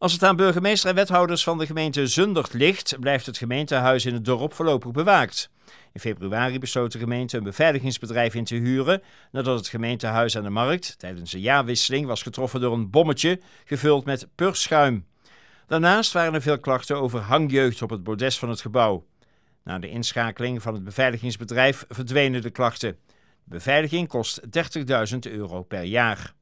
Als het aan burgemeester en wethouders van de gemeente Zundert ligt, blijft het gemeentehuis in het dorp voorlopig bewaakt. In februari besloot de gemeente een beveiligingsbedrijf in te huren nadat het gemeentehuis aan de markt tijdens een jaarwisseling was getroffen door een bommetje gevuld met purschuim. Daarnaast waren er veel klachten over hangjeugd op het bordes van het gebouw. Na de inschakeling van het beveiligingsbedrijf verdwenen de klachten. De beveiliging kost 30.000 euro per jaar.